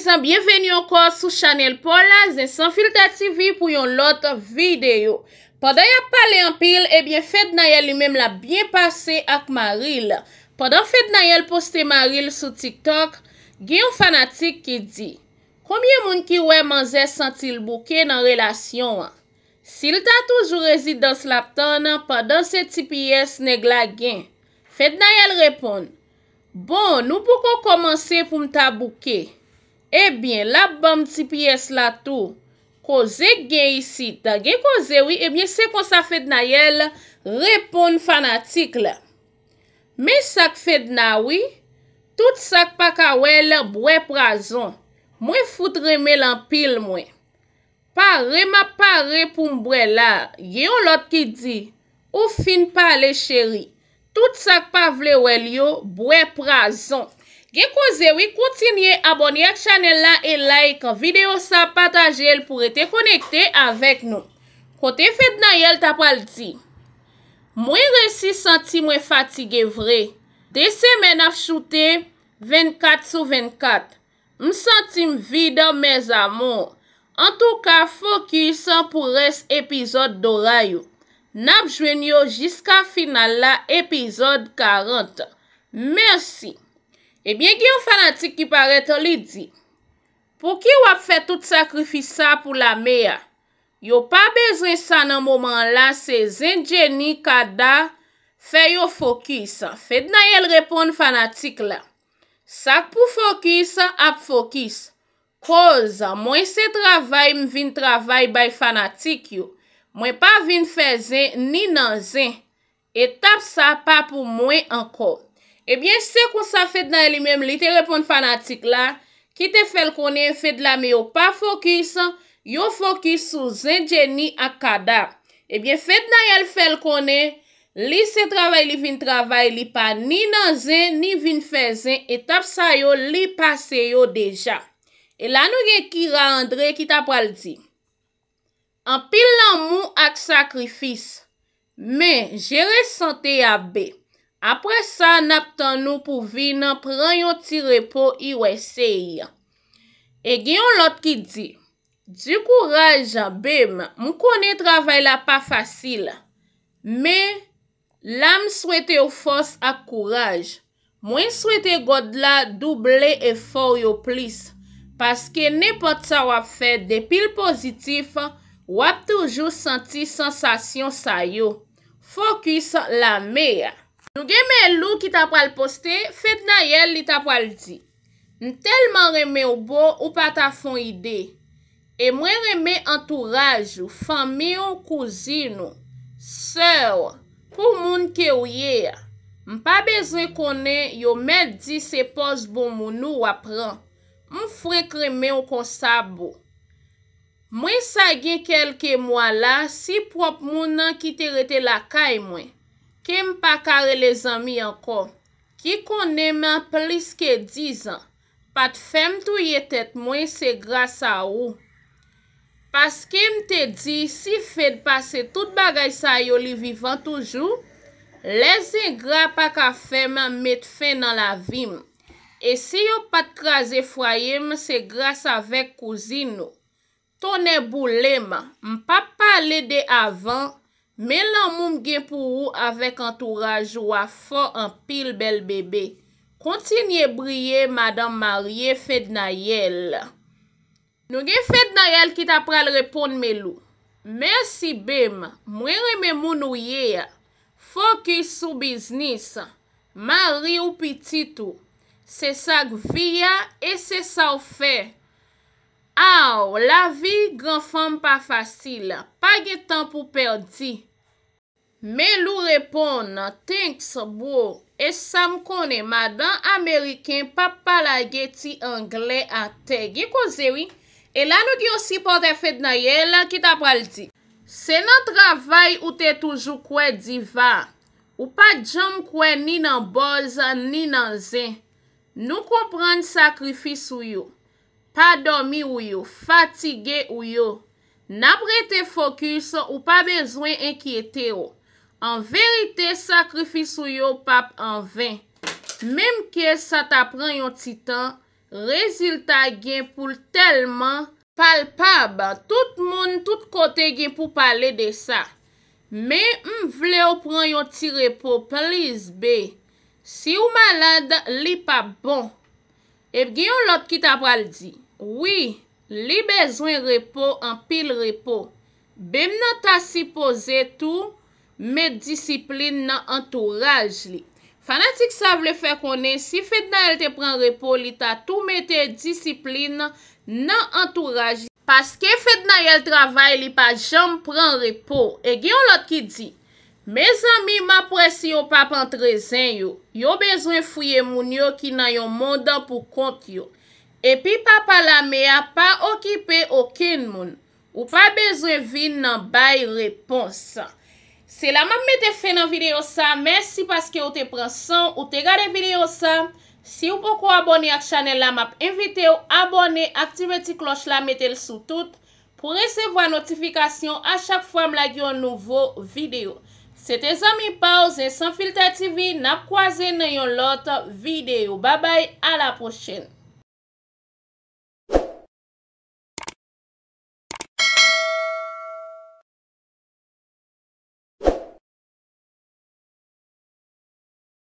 San bienveni ankon sou chanel Paula Zen san fil ta ti vi pou yon lot videyo Padan ya pale anpil eh Ebyen Fede Nayel li menm la Bien pase ak Maril Padan Fede Nayel poste Maril Sou TikTok Gye yon fanatik ki di Komye moun ki we manje sentil bouke Nan relasyon an Sil ta toujou rezidans lapton Padan se ti piyes neg la gen Fede Nayel repon Bon nou pou kon komanse Pou mta bouke Ebyen, la bom ti piyes la tou, koze gen yisi, ta gen koze wye, ebyen se kon sa fed na yel, repon fanatik la. Men sak fed na wye, tout sak pa ka wèl, bwe prazon. Mwen foute reme lan pil mwen. Pare ma pare pou mbwe la, gen yon lot ki di, ou fin pale cheri. Tout sak pa vle wèl yo, bwe prazon. Gek o zewi koutinye abonye ak chanel la e like videyo sa patajel pou rete konekte avek nou. Kote fed na yel tapal ti. Mwen resi santi mwen fatige vre. De semen af choute 24 sou 24. M sentim vide mèz amon. En tou ka fok yi san pou res epizod dorayou. Nap jwen yo jiska final la epizod 40. Mersi. Ebyen gen yon fanatik ki parete li di, pou ki wap fè tout sakrifisa pou la mea, yon pa bezre sa nan moman la se zenjeni kada fè yon fokis, fè dna yon repon fanatik la. Sa pou fokis ap fokis, koz mwen se travay m vin travay bay fanatik yon, mwen pa vin fè zen ni nan zen, et ap sa pa pou mwen ankoz. Ebyen, eh se kon sa fèd nan li mèm li te repon fanatik la, ki te fèl konen fèd la mè yo pa fokis, yo fokis sou zèn djeni ak kada. Ebyen, fèd nan yal fèl konen, li se travay li vin travay, li pa ni nan zèn, ni vin fèzèn, et ap sa yo li pase yo deja. E lan ou ye ki ra andre ki ta pral di. An pil nan mou ak sakrifis, men jere sante ya bè. Apre sa nap tan nou pou vi nan pran yon ti repo i wesey. E gen yon lot ki di, di kouraj, be m, m konen travay la pa fasil. Me, la m swete yon fos ak kouraj. Mwen swete god la duble efor yon plis. Paske ne pot sa wap fe depil pozitif wap toujou santi sensasyon sa yo. Fokus la me ya. Nou gen men lou ki ta pral poste, fet nan yel li ta pral di. N telman reme ou bo ou pa ta fon ide. E mwen reme antouraj ou fami ou kouzin ou, sèw, pou moun kè ou ye. M pa bezre konen yo mè di se pos bon moun ou wapran. M fwè kreme ou konsa bo. Mwen sa gen kelke mwa la si prop moun nan ki tere te lakay mwen. kem pa kare le zami anko. Ki konen man plis ke dizan, pat fem tou ye tet mwen se grasa ou. Pas kem te di, si fed pase tout bagay sa yo li vivan toujou, le ze gra pa ka fem met fe nan la vim. E si yo pat kaze fwayem, se grasa vek kouzino. Tonen bou lema, m pa pale de avan, Men lan moum gen pou ou avek antouraj wafan an pil bel bebe. Kontinye brye, madame Marie fèd na yel. Nou gen fèd na yel kit apre al repon men lou. Mersi bem, mwen reme moun ou ye. Fokis sou biznis. Marie ou pitit ou. Se sak vi ya, e se sa ou fè. Au, la vi, granfam pa fasil. Pa gen tan pou perdi. Men lou repon, tenks bo, esam konen madan Ameriken pa palage ti Angle ate. Giko e zewi, e la nou di osi po te fed na ye, la ki ta pral ti. Se nan travay ou te toujou kwe diva, ou pa djom kwe ni nan bolz, ni nan zen. Nou kompran sakrifis ou yo, pa domi ou yo, fatige ou yo, na brete fokus ou pa bezwen enkiyete yo. An verite, sakrifis ou yo pap an 20. Mem ke sa ta pran yon titan, rezilta gen pou l telman palpab. Tout moun, tout kote gen pou pale de sa. Men, m vle ou pran yon ti repo, plis be. Si ou malade, li pa bon. Ep gen yon lot ki ta pral di. Oui, li bezwen repo an pil repo. Bem nan ta si po zetou, Met disiplin nan entouraj li. Fanatik sa vle fè konen, si fèd nan el te pran repo, li ta tou met te disiplin nan entouraj. Paske fèd nan el travay li pa jom pran repo. E gen yon lot ki di, Me zami ma presi yo papa an trezen yo. Yo bezwen fuyen moun yo ki nan yon mondan pou kont yo. E pi papa la me a pa okipe okin moun. Ou pa bezwen vin nan bay reponsan. Se la map me te fe nan video sa, mersi paske ou te prensan ou te gade video sa. Si ou pokou abone ak chanel la map, invite ou abone, aktive ti kloch la metel sou tout pou resevo a notifikasyon a chak fwa m la gyon nouvo video. Se te zami pa ou ze sanfilte a ti vi, nap kwaze nan yon lot video. Ba bay, a la prochen.